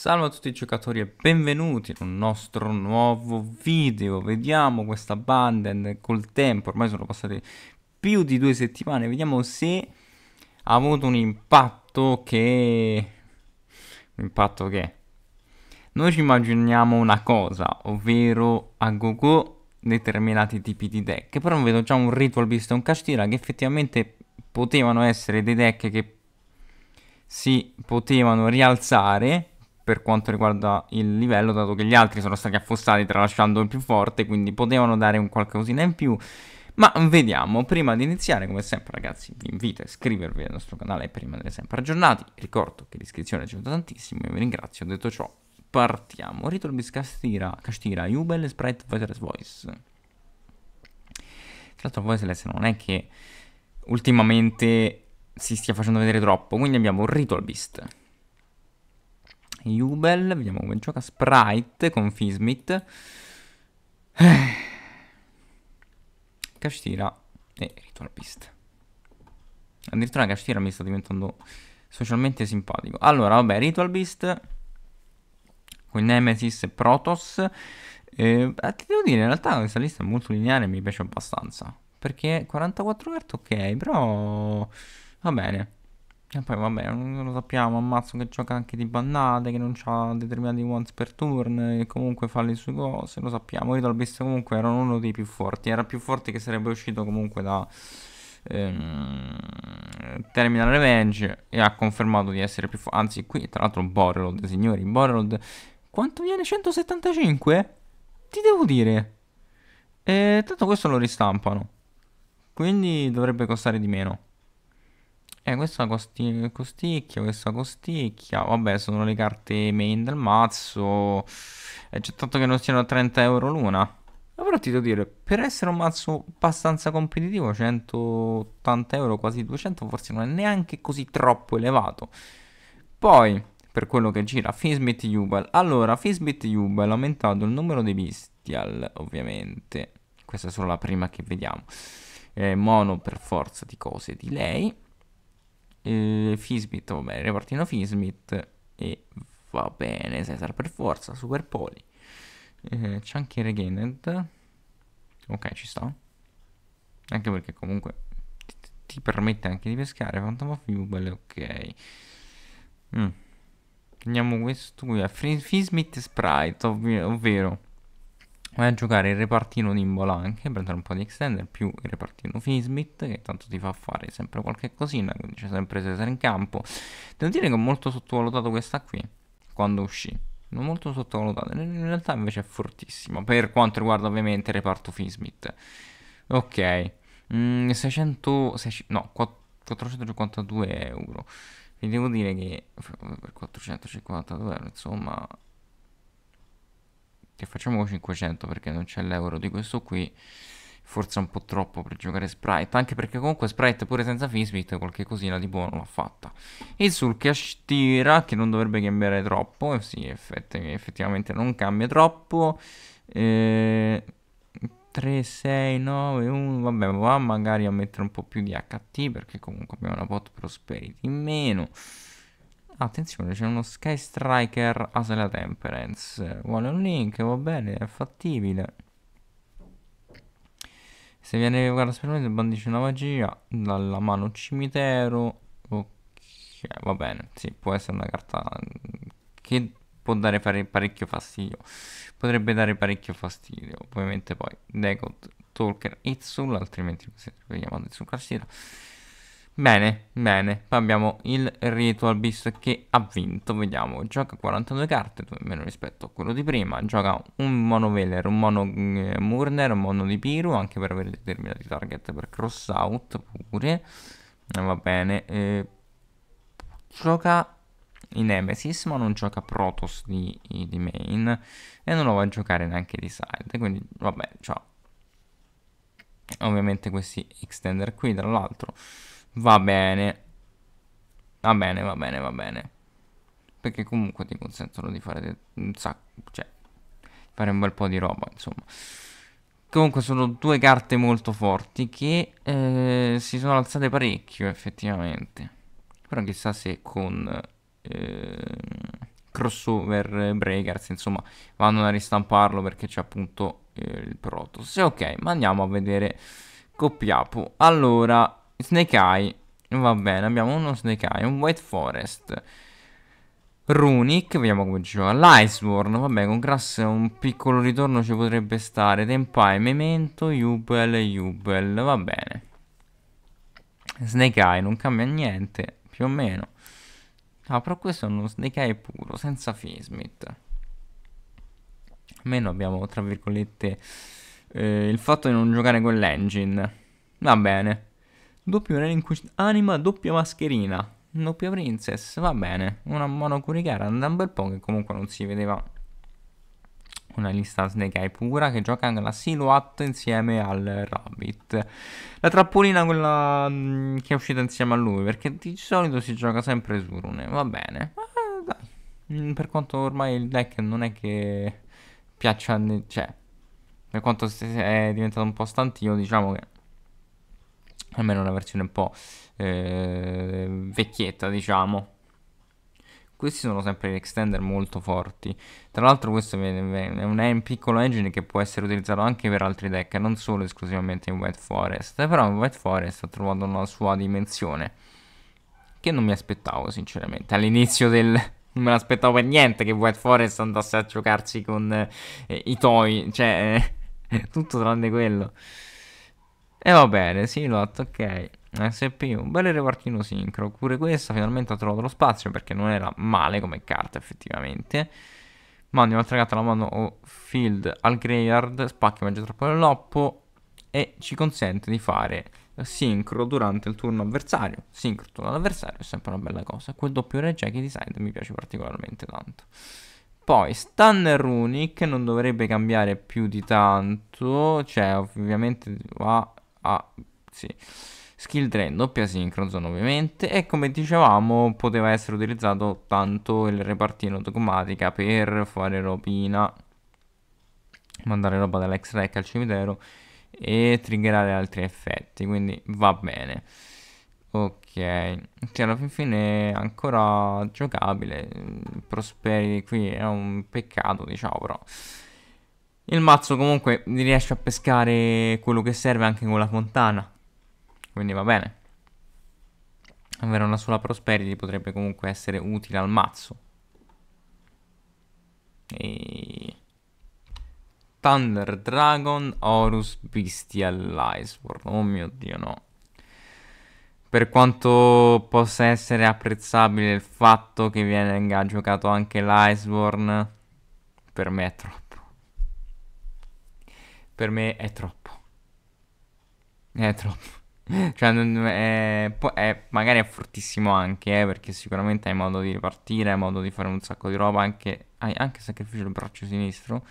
Salve a tutti i giocatori e benvenuti in un nostro nuovo video Vediamo questa band col tempo, ormai sono passate più di due settimane Vediamo se ha avuto un impatto che... Un impatto che... Noi ci immaginiamo una cosa, ovvero a Gogo determinati tipi di deck Però vedo già un Ritual Beast e un Castira che effettivamente potevano essere dei deck che si potevano rialzare per quanto riguarda il livello, dato che gli altri sono stati affossati tralasciando il più forte, quindi potevano dare un qualcosina in più. Ma vediamo, prima di iniziare, come sempre ragazzi, vi invito a iscrivervi al nostro canale per rimanere sempre aggiornati. Ricordo che l'iscrizione ci aiuta tantissimo e vi ringrazio. Detto ciò, partiamo. Riturbis Castira, Castira, Jubel, Sprite, Voiceless Voice. Tra l'altro Voiceless non è che ultimamente si stia facendo vedere troppo, quindi abbiamo Ritual Beast, Jubel, vediamo come gioca Sprite con Fismith. Cashtira eh. e Ritual Beast. Addirittura Cashtira mi sta diventando socialmente simpatico. Allora, vabbè, Ritual Beast con Nemesis e Protoss. Eh, eh, ti devo dire, in realtà questa lista è molto lineare e mi piace abbastanza. Perché 44 carte ok, però va bene. E poi vabbè, lo sappiamo, ammazzo che gioca anche di bannate, che non ha determinati once per turn, che comunque fa le sue cose, lo sappiamo. Ridal Beast comunque era uno dei più forti, era più forte che sarebbe uscito comunque da ehm, Terminal Revenge e ha confermato di essere più forte. Anzi, qui tra l'altro Borelod, signori, Borelod, quanto viene? 175? Ti devo dire. E tanto questo lo ristampano, quindi dovrebbe costare di meno. Eh, questa costi- costicchia, questa costicchia. Vabbè, sono le carte main del mazzo. E eh, c'è tanto che non siano a 30 euro l'una. Però ti devo dire, per essere un mazzo abbastanza competitivo, 180 euro, quasi 200, forse non è neanche così troppo elevato. Poi, per quello che gira, Fisbit Jubel. Allora, Fisbit Jubel ha aumentato il numero dei bestial, ovviamente. Questa è solo la prima che vediamo. Eh, mono per forza di cose di lei eh, Fisbit, va bene, ripartino Fisbit e va bene, Cesar per forza, Super Poli. Eh, c'è anche Regained. Ok, ci sta. Anche perché comunque ti, ti permette anche di pescare. Phantom of Jubel, ok. Mm. Prendiamo questo qui. Eh, Fismith Sprite, ov ovvero vai a giocare il repartino Nimbola anche per dare un po' di extender più il repartino Fismit, che tanto ti fa fare sempre qualche cosina quindi c'è sempre Cesare in campo devo dire che ho molto sottovalutato questa qui quando uscì non molto sottovalutata in realtà invece è fortissima per quanto riguarda ovviamente il reparto Fismit. ok mm, 600, 600 no 452 euro vi devo dire che per 452 euro insomma che facciamo 500 perché non c'è l'euro di questo qui forse un po' troppo per giocare Sprite, anche perché comunque Sprite pure senza Fisbit qualche cosina di buono l'ha fatta. Il cash tira, che non dovrebbe cambiare troppo, eh, sì, effett effettivamente non cambia troppo. Eh, 3, 6, 9, 1, vabbè, va magari a mettere un po' più di HT, perché comunque abbiamo una pot prosperity in meno. Attenzione, c'è uno Sky Striker Asela Temperance. Vuole un link, va bene, è fattibile. Se viene guarda sperimento bandisce una magia dalla mano cimitero. Ok, va bene. Sì, può essere una carta mm, che può dare parecchio fastidio. Potrebbe dare parecchio fastidio. Ovviamente poi Decod, Talker e Soul, altrimenti se vediamo Itzul Classira. Bene, bene, poi abbiamo il Ritual Beast che ha vinto, vediamo, gioca 42 carte, meno rispetto a quello di prima, gioca un mono Veler, un mono eh, Murner, un mono di Piru, anche per avere determinati target per cross out pure, eh, va bene, eh, gioca in Nemesis ma non gioca Protoss di, di, main e non lo va a giocare neanche di side, quindi vabbè, ciao. Ovviamente questi extender qui, tra l'altro... Va bene. Va bene, va bene, va bene. Perché comunque ti consentono di fare un sacco, cioè, fare un bel po' di roba, insomma. Comunque sono due carte molto forti che eh, si sono alzate parecchio, effettivamente. Però chissà se con eh, crossover breakers, insomma, vanno a ristamparlo perché c'è appunto eh, il Protoss. Ok, ma andiamo a vedere Coppiapo. Allora, Snake Eye. Va bene, abbiamo uno Snake Eye, un White Forest. Runic, vediamo come ci gioca. L'Iceborne, vabbè, con Grass un piccolo ritorno ci potrebbe stare. Tempai, Memento, Jubel, Jubel, va bene. Snake Eye non cambia niente, più o meno. Ah, però questo è uno Snake Eye puro, senza Fismith. Almeno abbiamo, tra virgolette, eh, il fatto di non giocare con l'engine. Va bene. Doppio anima, doppia mascherina. Doppia princess, va bene. Una monocuricara da un bel po' che comunque non si vedeva. Una lista Snake Eye pura che gioca anche la silhouette insieme al Rabbit. La trappolina quella mm, che è uscita insieme a lui perché di solito si gioca sempre su Rune, va bene. Ah, dai. Mm, per quanto ormai il deck non è che piaccia, cioè, per quanto è diventato un po' stantino, diciamo che almeno una versione un po' eh, vecchietta diciamo questi sono sempre extender molto forti tra l'altro questo è un piccolo engine che può essere utilizzato anche per altri deck non solo esclusivamente in White Forest però in White Forest ha trovato una sua dimensione che non mi aspettavo sinceramente all'inizio del, non me l'aspettavo per niente che White Forest andasse a giocarsi con eh, i toy, cioè eh, tutto tranne quello. E eh, va bene, Silot, ok. SPU, un bel repartino sincro. Pure questa finalmente ha trovato lo spazio perché non era male come carta effettivamente. Mando un'altra carta, alla mano o oh, field al graveyard, spacchi mangia troppo nell'oppo e ci consente di fare sincro durante il turno avversario. Sincro turno all'avversario è sempre una bella cosa. Quel doppio regechi design mi piace particolarmente tanto. Poi Stunner Runic non dovrebbe cambiare più di tanto, cioè ovviamente va a... Ah, sì. Skill drain, doppia sincronizzazione ovviamente e come dicevamo poteva essere utilizzato tanto il repartino automatica per fare ropina, mandare roba dall'ex rack al cimitero e triggerare altri effetti, quindi va bene. Ok, che cioè, alla fin fine è ancora giocabile, Prosperity qui è un peccato diciamo però. Il mazzo comunque riesce a pescare quello che serve anche con la fontana. Quindi va bene. Avere una sola prosperity potrebbe comunque essere utile al mazzo. E... Thunder Dragon, Horus, Bestial, Iceborne. Oh mio dio, no. Per quanto possa essere apprezzabile il fatto che venga giocato anche l'Iceborne, per me è troppo per me è troppo. È troppo. cioè, è, è, magari è fortissimo anche, eh, perché sicuramente hai modo di ripartire, hai modo di fare un sacco di roba, anche, hai anche sacrificio del braccio sinistro,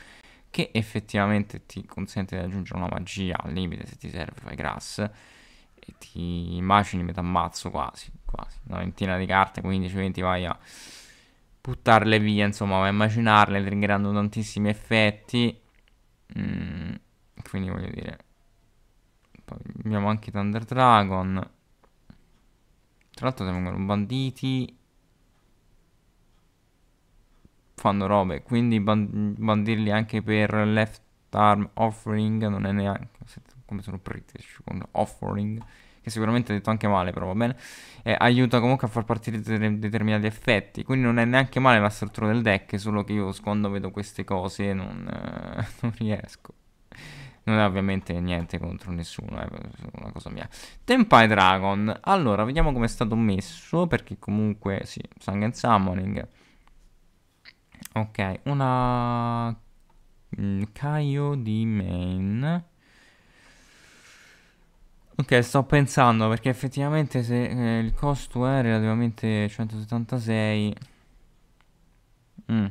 che effettivamente ti consente di aggiungere una magia, al limite se ti serve fai grass, e ti immagini metà mazzo quasi, quasi, una ventina di carte, 15-20 vai a buttarle via, insomma, vai a macinarle, triggerando tantissimi effetti. Mm quindi voglio dire... Poi abbiamo anche Thunder Dragon. Tra l'altro se vengono banditi... Fanno robe, quindi bandirli anche per left arm offering, non è neanche... Come sono British con offering sicuramente ha detto anche male, però va bene, eh, aiuta comunque a far partire de determinati effetti, quindi non è neanche male la struttura del deck, solo che io quando vedo queste cose non, eh, non riesco. Non è ovviamente niente contro nessuno, è eh, una cosa mia. Tempai Dragon. Allora, vediamo come è stato messo, perché comunque, sì, Sang and Summoning. Ok, una... Caio mm, di main. Ok, sto pensando, perché effettivamente se eh, il costo è relativamente 176... Mm.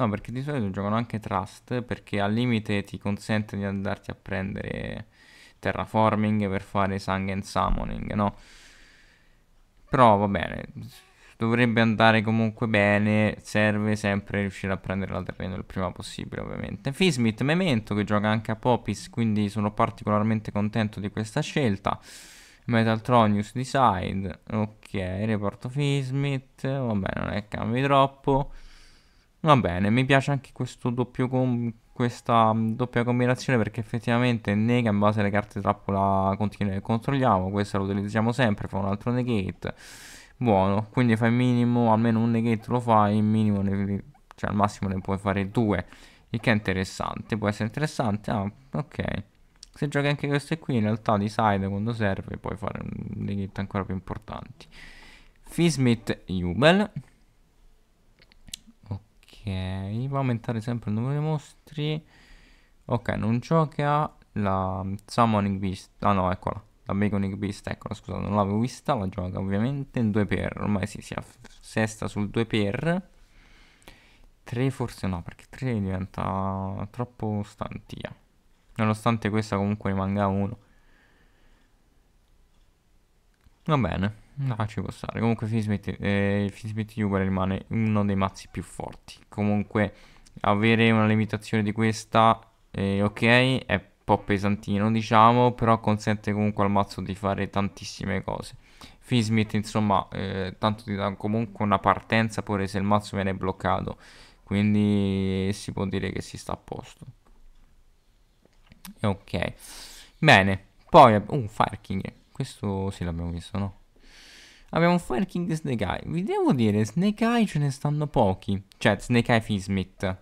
No, perché di solito giocano anche Trust perché al limite ti consente di andarti a prendere terraforming per fare Sang and Summoning, no? Però va bene, dovrebbe andare comunque bene, serve sempre riuscire a prendere la terreno il prima possibile ovviamente. Fismith Memento che gioca anche a Popis, quindi sono particolarmente contento di questa scelta. Metaltronius Decide, ok, riporto Fismith, vabbè non è cambi troppo. Va bene, mi piace anche questo doppio com- questa mm, doppia combinazione perché effettivamente nega in base alle carte trappola continue che controlliamo, questa la utilizziamo sempre, fa un altro negate, buono, quindi fai minimo, almeno un negate lo fai, minimo ne, cioè al massimo ne puoi fare due, il che è interessante, può essere interessante, ah ok, se giochi anche queste qui in realtà di side quando serve puoi fare un negate ancora più importante. Fismith Jubel va a aumentare sempre il numero di mostri ok non gioca la summoning beast ah no eccola la Baconic Beast, eccola scusate, non l'avevo vista, la gioca ovviamente in 2 per, ormai si, si sesta sul 2 per 3 forse no, perché 3 diventa troppo stantia. Nonostante questa comunque rimanga 1. Va bene. No, ci può stare. Comunque Finsmith, eh, Finsmith rimane uno dei mazzi più forti. Comunque avere una limitazione di questa, eh, ok, è un po' pesantino, diciamo, però consente comunque al mazzo di fare tantissime cose. Finsmith, insomma, eh, tanto ti dà comunque una partenza pure se il mazzo viene bloccato. Quindi si può dire che si sta a posto. Ok. Bene. Poi, un uh, Fire King. Questo sì l'abbiamo visto, no? Abbiamo Fire King e Snake Eye. Vi devo dire, Snake Eye ce ne stanno pochi. Cioè, Snake Eye Fismit.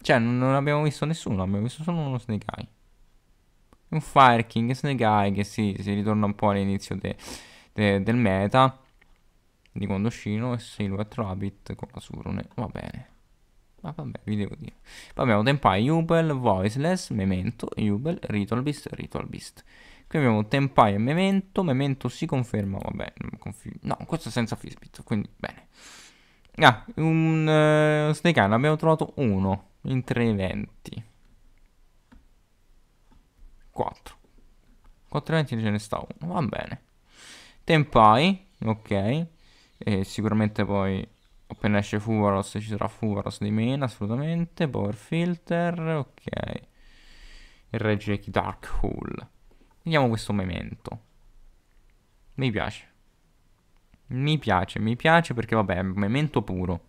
Cioè, non abbiamo visto nessuno, abbiamo visto solo uno Snake Eye. Un Fire King e Snake Eye che si, si ritorna un po' all'inizio de, de, del meta. Di quando Shino e Silhouette Rabbit con la Surune. Va bene. Ma vabbè, vi devo dire. Poi abbiamo Tempai, Jubel, Voiceless, Memento, Jubel, Ritual Beast, Ritual Beast. Qui abbiamo Tempai e Memento. Memento si conferma. Vabbè, confi- no, questo è senza Fisbit, Quindi, bene. Ah, un uh, eh, Snake Abbiamo trovato uno in tre eventi. Quattro. Quattro eventi ce ne sta uno. Va bene. Tempai, ok. E sicuramente poi appena esce Fuvaros ci sarà Fuvaros di main, assolutamente. Power Filter, ok. Il Regic Dark Hole. Vediamo questo memento. Mi piace. Mi piace, mi piace perché vabbè, è un memento puro.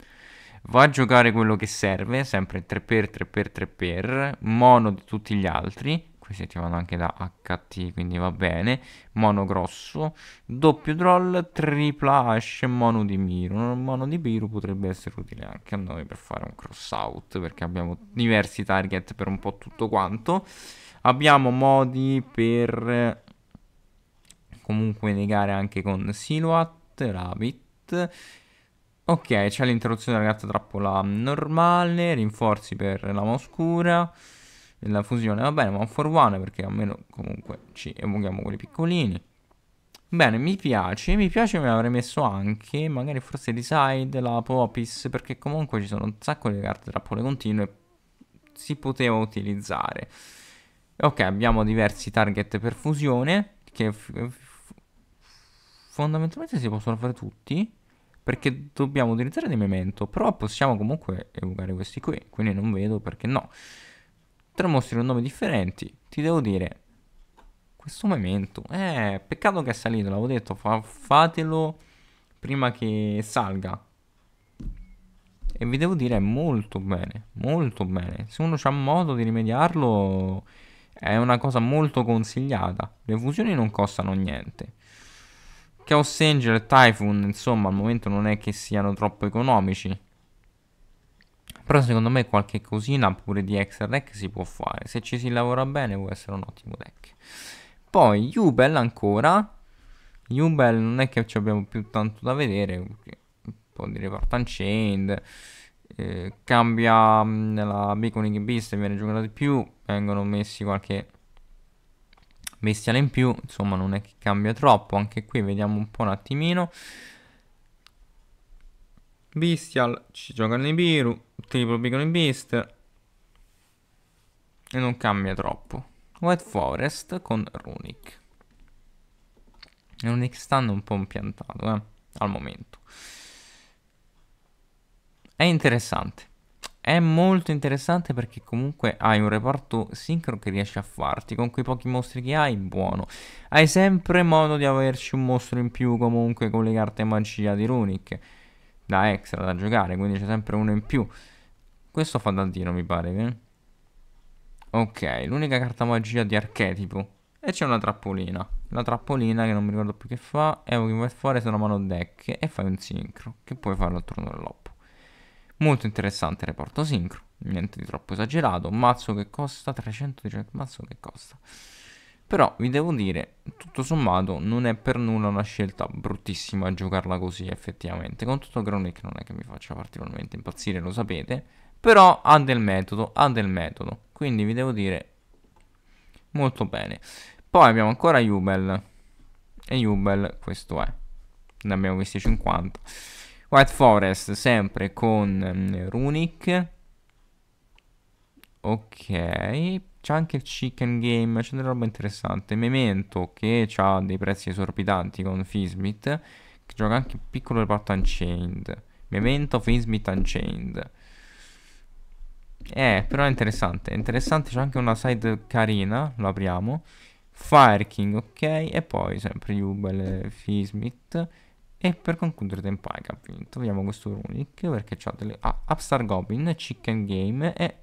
Va a giocare quello che serve, sempre 3x, 3x, 3x, mono di tutti gli altri. Questi ti vanno anche da HT, quindi va bene. Mono grosso, doppio troll, tripla hash, mono di Miro. Mono di Miro potrebbe essere utile anche a noi per fare un cross out, perché abbiamo diversi target per un po' tutto quanto. Abbiamo modi per comunque negare anche con Silhouette, Rabbit. Ok, c'è l'interruzione della gattattrappola normale, rinforzi per la oscura, la fusione va bene, ma un for one perché almeno comunque ci emuliamo quelli piccolini. Bene, mi piace, mi piace mi avrei messo anche, magari forse Reside, la Popis, perché comunque ci sono un sacco di carte trappole continue, si poteva utilizzare. Ok, abbiamo diversi target per fusione che fondamentalmente si possono fare tutti perché dobbiamo utilizzare dei memento, però possiamo comunque evocare questi qui, quindi non vedo perché no. Tre mostri con nomi differenti, ti devo dire, questo memento, eh, peccato che è salito, l'avevo detto, fa fatelo prima che salga. E vi devo dire, è molto bene, molto bene. Se uno c'ha modo di rimediarlo è una cosa molto consigliata. Le fusioni non costano niente. Chaos Angel e Typhoon, insomma, al momento non è che siano troppo economici. Però secondo me qualche cosina pure di extra deck si può fare. Se ci si lavora bene può essere un ottimo deck. Poi Jubel ancora. Jubel non è che ci abbiamo più tanto da vedere. Un po' di Report Unchained. Eh, cambia mh, mm, la Beaconic Beast viene giocata di più vengono messi qualche bestiale in più, insomma non è che cambia troppo, anche qui vediamo un po' un attimino. Bestial, ci giocano i Biru, triplo piccolo i beast e non cambia troppo. White Forest con Runic. È un stand un po' impiantato, eh, al momento. È interessante. È molto interessante perché comunque hai un reparto sincro che riesci a farti, con quei pochi mostri che hai, buono. Hai sempre modo di averci un mostro in più comunque con le carte magia di Runic, da extra da giocare, quindi c'è sempre uno in più. Questo fa da Dio, mi pare, eh? Ok, l'unica carta magia di archetipo. E c'è una trappolina. La trappolina che non mi ricordo più che fa. Evochi vai fuori se una mano deck e fai un sincro. Che puoi farlo al turno dell'op. Molto interessante reporto sincro, niente di troppo esagerato, mazzo che costa 300, mazzo che costa. Però vi devo dire, tutto sommato, non è per nulla una scelta bruttissima giocarla così effettivamente. Con tutto Gronic non è che mi faccia particolarmente impazzire, lo sapete. Però ha del metodo, ha del metodo. Quindi vi devo dire, molto bene. Poi abbiamo ancora Jubel. E Jubel, questo è. Ne abbiamo visti 50. White Forest sempre con mm, Runic. Ok, c'è anche il Chicken Game, c'è una roba interessante. Memento che ha dei prezzi esorbitanti con Fismith che gioca anche un piccolo reparto Unchained. Memento, Fismith, Unchained. Eh, però è interessante. È interessante, c'è anche una side carina, lo apriamo. Fire King, ok, e poi sempre Jubel, Fismith e per concludere ha vinto. Vediamo questo runic perché ha delle ah, Upstar Goblin, Chicken Game e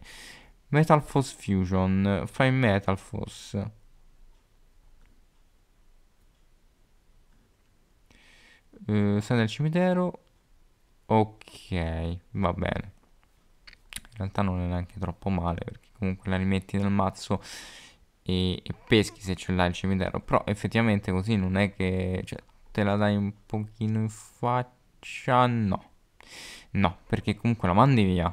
Metal Force Fusion, Fai Metal Force. Uh, sei nel cimitero. Ok, va bene. In realtà non è neanche troppo male perché comunque la rimetti nel mazzo e, e peschi se ce l'hai il cimitero. Però effettivamente così non è che... Cioè, te la dai un pochino in faccia? No. No, perché comunque la mandi via.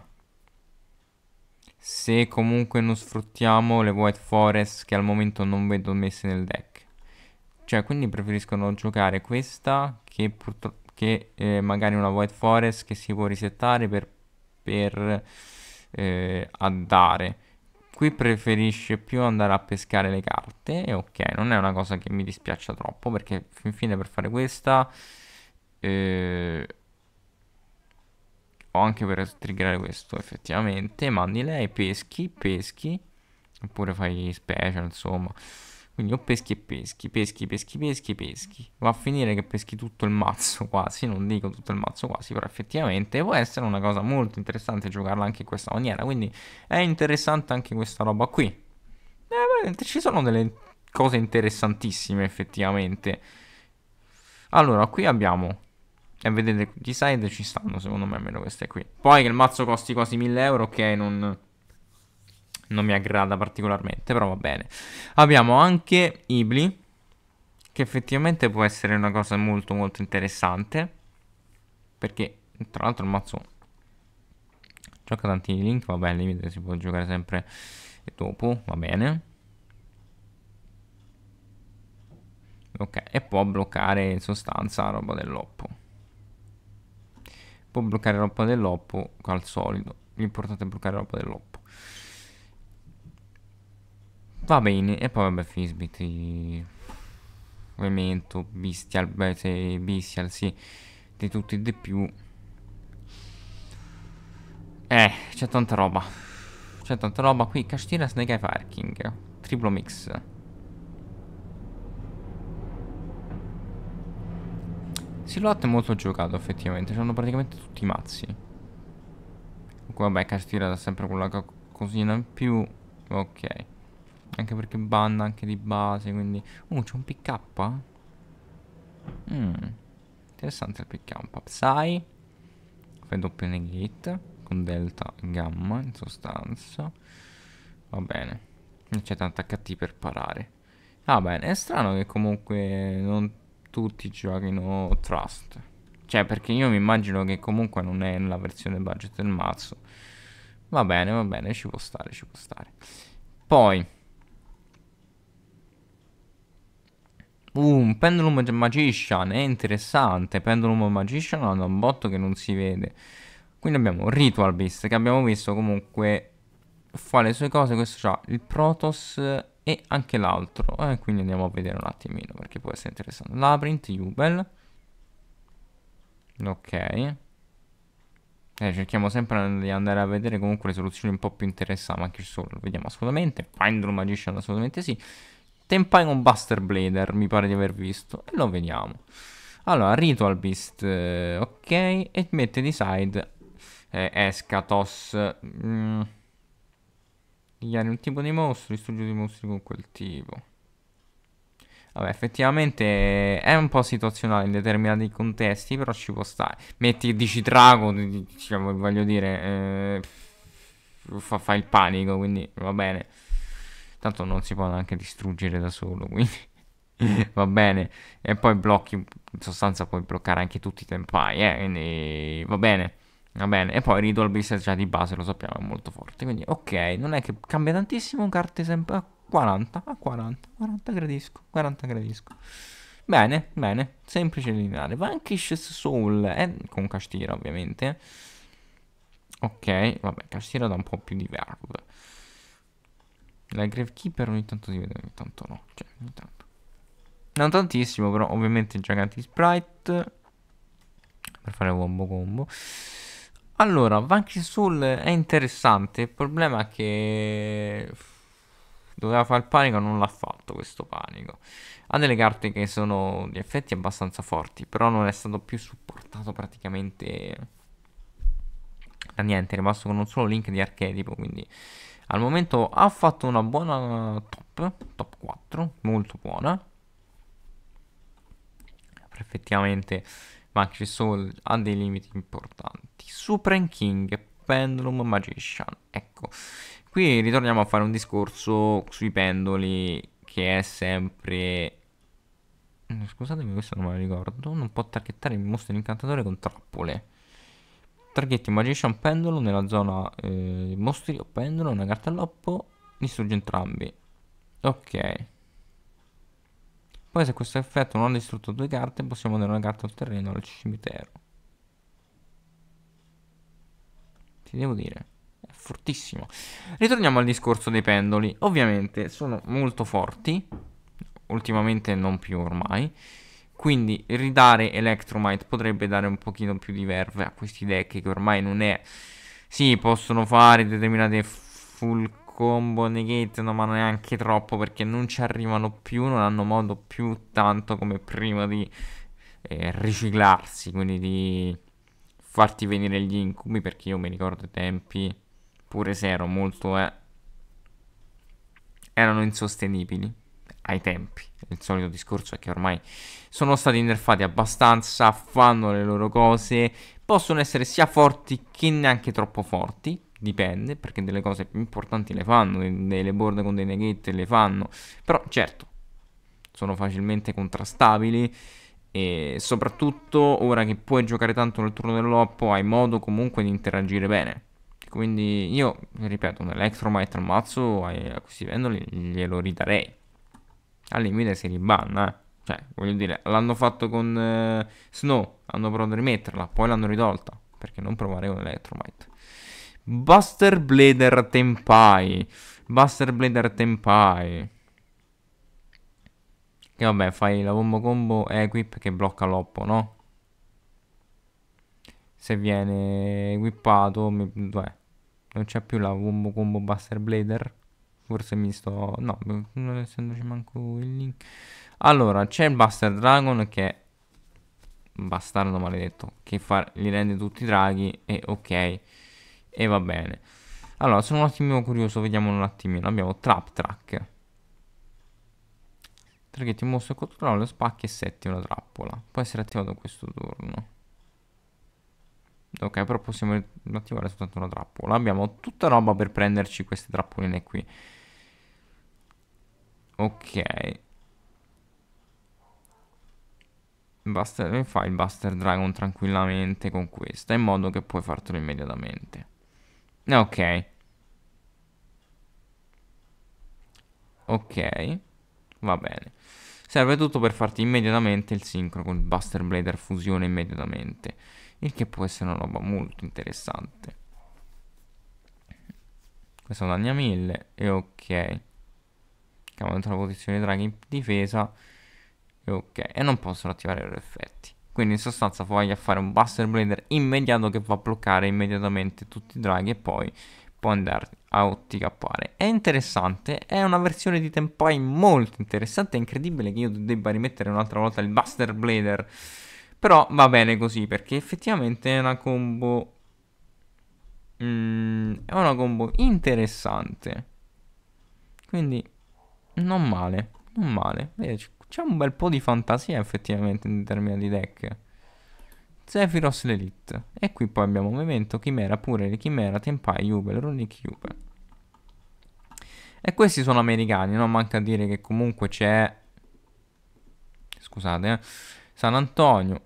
Se comunque non sfruttiamo le White Forest che al momento non vedo messe nel deck. Cioè, quindi preferiscono giocare questa che, che eh, magari una White Forest che si può risettare per, per eh, addare. Qui preferisce più andare a pescare le carte e ok, non è una cosa che mi dispiaccia troppo perché fin fine per fare questa eh, o anche per triggerare questo effettivamente mandi lei, peschi, peschi oppure fai special insomma quindi o peschi e peschi, peschi, peschi, peschi, peschi. Va a finire che peschi tutto il mazzo quasi, non dico tutto il mazzo quasi, però effettivamente può essere una cosa molto interessante giocarla anche in questa maniera. Quindi è interessante anche questa roba qui. Eh, ci sono delle cose interessantissime effettivamente. Allora, qui abbiamo... E vedete, di side ci stanno secondo me almeno queste qui. Poi che il mazzo costi quasi 1000 euro, ok, non non mi aggrada particolarmente, però va bene. Abbiamo anche Ibli, che effettivamente può essere una cosa molto molto interessante, perché tra l'altro il mazzo gioca tanti link, va bene, si può giocare sempre dopo, va bene. Ok, e può bloccare in sostanza la roba dell'oppo. Può bloccare la roba dell'oppo al solito, l'importante è bloccare la roba dell'oppo. Va bene, e poi vabbè Fisbit, Memento, Bestial, beh, Bestial, sì, di tutti e di più. Eh, c'è tanta roba. C'è tanta roba qui, Castina, Snake Eye Parking, Triplo Mix. Silhouette è molto giocato effettivamente, c'hanno praticamente tutti i mazzi. Comunque vabbè, Castira da sempre quella cosina in più. Ok. Anche perché banda anche di base, quindi... Oh, c'è un pick up? Mmm. Interessante il pick up. Sai? Fai doppio negate. Con delta gamma, in sostanza. Va bene. Non c'è tanta HT per parare. Ah bene, è strano che comunque non tutti giochino Trust. Cioè, perché io mi immagino che comunque non è nella versione budget del mazzo. Va bene, va bene, ci può stare, ci può stare. Poi... Uh, Pendulum Magician, è interessante. Pendulum Magician ha un botto che non si vede. Quindi abbiamo Ritual Beast, che abbiamo visto comunque fa le sue cose. Questo ha il Protoss e anche l'altro. Eh, quindi andiamo a vedere un attimino, perché può essere interessante. Labyrinth, Jubel. Ok. Eh, cerchiamo sempre di andare a vedere comunque le soluzioni un po' più interessanti, ma anche solo, vediamo assolutamente. Pendulum Magician assolutamente sì. Tempai con Buster Blader, mi pare di aver visto. E lo vediamo. Allora, Ritual Beast, eh, ok, e mette di side eh, Escatos. Mm. un tipo di mostro, distruggere di mostri con quel tipo. Vabbè, effettivamente eh, è un po' situazionale in determinati contesti, però ci può stare. Metti, dici Drago, diciamo, voglio dire, eh, fa, fa il panico, quindi va bene. Tanto non si può neanche distruggere da solo, quindi va bene. E poi blocchi, in sostanza puoi bloccare anche tutti i tempai, eh? quindi va bene. Va bene, e poi Riddle Beast è già di base lo sappiamo è molto forte, quindi ok, non è che cambia tantissimo, carte sempre a 40, a 40, 40 gradisco, 40 gradisco. Bene, bene, semplice da lineare. Vanquish Soul, eh, con Castira ovviamente. Ok, vabbè, Castira dà un po' più di verve. La Grave Keeper ogni tanto si vede, ogni tanto no. Cioè, ogni tanto. Non tantissimo, però ovviamente giganti sprite. Per fare combo combo. Allora, Vanky Soul è interessante. Il problema è che doveva fare il panico, non l'ha fatto questo panico. Ha delle carte che sono di effetti abbastanza forti, però non è stato più supportato praticamente da niente. È rimasto con un solo link di archetipo, quindi al momento ha fatto una buona top, top 4, molto buona. Effettivamente Maxi Soul ha dei limiti importanti. Supreme King, Pendulum Magician. Ecco, qui ritorniamo a fare un discorso sui pendoli che è sempre... Scusatemi, questo non me lo ricordo. Non può targettare il mostro incantatore con trappole. Targhetti Magician Pendolo nella zona eh, mostri o pendolo, una carta all'oppo, distrugge entrambi. Ok. Poi se questo effetto non ha distrutto due carte possiamo dare una carta al terreno al cimitero. Ti devo dire, è fortissimo. Ritorniamo al discorso dei pendoli. Ovviamente sono molto forti, ultimamente non più ormai. Quindi ridare Electromite potrebbe dare un pochino più di verve a questi deck che ormai non è... Sì, possono fare determinate full combo, negate, no, ma neanche troppo perché non ci arrivano più, non hanno modo più tanto come prima di eh, riciclarsi, quindi di farti venire gli incubi perché io mi ricordo i tempi, pure se ero molto, eh, erano insostenibili ai tempi. Il solito discorso è che ormai sono stati nerfati abbastanza, fanno le loro cose, possono essere sia forti che neanche troppo forti, dipende, perché delle cose più importanti le fanno, delle board con dei neghetti le fanno, però certo, sono facilmente contrastabili e soprattutto ora che puoi giocare tanto nel turno dell'oppo hai modo comunque di interagire bene. Quindi io, ripeto, un Electromite al mazzo a questi vendoli glielo ridarei al limite si ribanna, eh. Cioè, voglio dire, l'hanno fatto con eh, Snow, hanno provato a rimetterla, poi l'hanno ridolta. Perché non provare con Electromite? Buster Blader Tempai. Buster Blader Tempai. Che vabbè, fai la bomba combo Equip che blocca l'oppo, no? Se viene equipato, mi... non c'è più la bomba combo Buster Blader. Forse mi sto... No, non essendoci manco il link. Allora, c'è il Buster Dragon che è un bastardo maledetto, che fa, li rende tutti draghi e ok, e va bene. Allora, sono un attimino curioso, vediamo un attimino. Abbiamo Trap Track. Perché ti mostro controllo, spacchi e setti una trappola. Può essere attivato questo turno. Ok, però possiamo attivare soltanto una trappola. Abbiamo tutta roba per prenderci queste trappoline qui. Ok. Buster, fai il Buster Dragon tranquillamente con questa, in modo che puoi fartelo immediatamente. Ok. Ok. Va bene. Serve tutto per farti immediatamente il sincro con il Buster Blader fusione immediatamente. Il che può essere una roba molto interessante. Questo danni a 1000 e ok cercavano dalla posizione Draghi in difesa e ok e non possono attivare i loro effetti quindi in sostanza vai a fare un Buster Blader immediato che va a bloccare immediatamente tutti i draghi e poi può andare a otticappare. È interessante, è una versione di Tempai molto interessante, è incredibile che io debba rimettere un'altra volta il Buster Blader, però va bene così perché effettivamente è una combo... Mm, è una combo interessante. Quindi non male, non male. Eh, c'è un bel po' di fantasia effettivamente in determinati deck. Sephiroth l'Elite. E qui poi abbiamo Memento, Chimera, Pure, Chimera, Tempai, Jubel, Runic, Jubel. E questi sono americani, non Manca a dire che comunque c'è... Scusate, eh? San Antonio,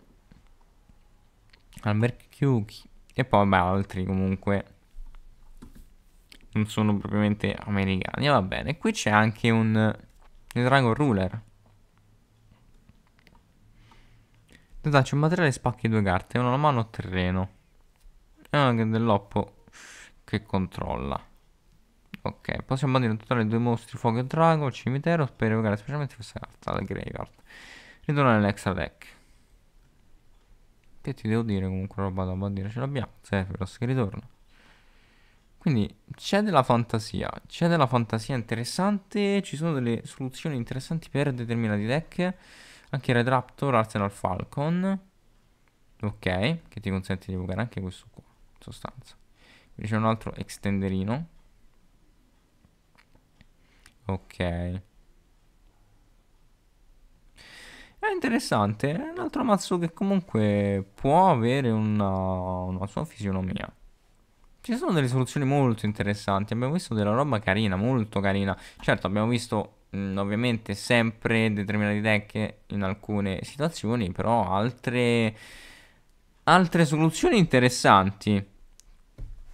Albert Alberchiuchi e poi beh, altri comunque non sono propriamente americani. Va bene, qui c'è anche un, Dragon Ruler. Dotaccio un materiale spacchi due carte, una mano terreno. E anche dell'oppo che controlla. Ok, possiamo bandire in totale due mostri, fuoco e drago, al cimitero, per evocare specialmente questa carta, la graveyard. Ritorna nell'extra deck. Che ti devo dire comunque roba da bandire, ce l'abbiamo, Sephiroth che ritorna. Quindi c'è della fantasia, c'è della fantasia interessante, ci sono delle soluzioni interessanti per determinati deck, anche Red Raptor, Arsenal Falcon, ok, che ti consente di evocare anche questo qua, in sostanza. Quindi c'è un altro extenderino, ok. È interessante, è un altro mazzo che comunque può avere una, una sua fisionomia. Ci sono delle soluzioni molto interessanti, abbiamo visto della roba carina, molto carina. Certo, abbiamo visto mh, mm, ovviamente sempre determinati deck in alcune situazioni, però altre, altre soluzioni interessanti.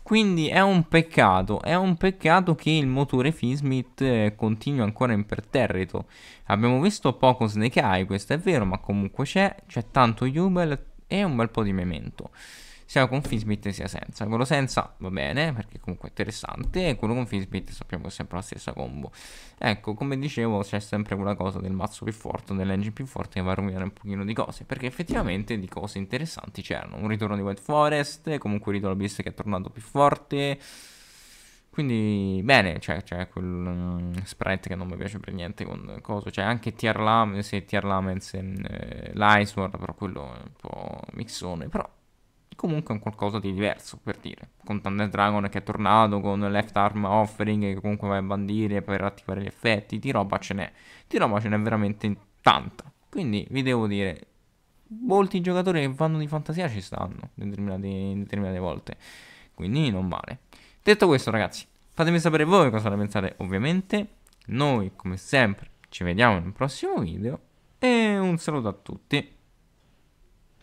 Quindi è un peccato, è un peccato che il motore Fismit eh, continui ancora imperterrito. Abbiamo visto poco Snake Eye, questo è vero, ma comunque c'è, c'è tanto Jubel e un bel po' di Memento sia con Finsmith sia senza. Quello senza va bene perché comunque è interessante e quello con Finsmith sappiamo che è sempre la stessa combo. Ecco, come dicevo c'è sempre quella cosa del mazzo più forte, dell'engine più forte che va a rovinare un pochino di cose perché effettivamente di cose interessanti c'erano. Un ritorno di White Forest, comunque il ritorno Beast che è tornato più forte. Quindi bene, c'è, c'è quel um, sprite che non mi piace per niente con coso. C'è anche Tier Lamens e Tier Lamens e mm, eh, però quello è un po' mixone. Però comunque è un qualcosa di diverso, per dire, con Thunder Dragon che è tornato, con Left Arm Offering che comunque vai a bandire per attivare gli effetti, di roba ce n'è, di roba ce n'è veramente tanta. Quindi vi devo dire, molti giocatori che vanno di fantasia ci stanno determinate, determinate volte, quindi non male. Detto questo ragazzi, fatemi sapere voi cosa ne pensate ovviamente, noi come sempre ci vediamo in un prossimo video e un saluto a tutti.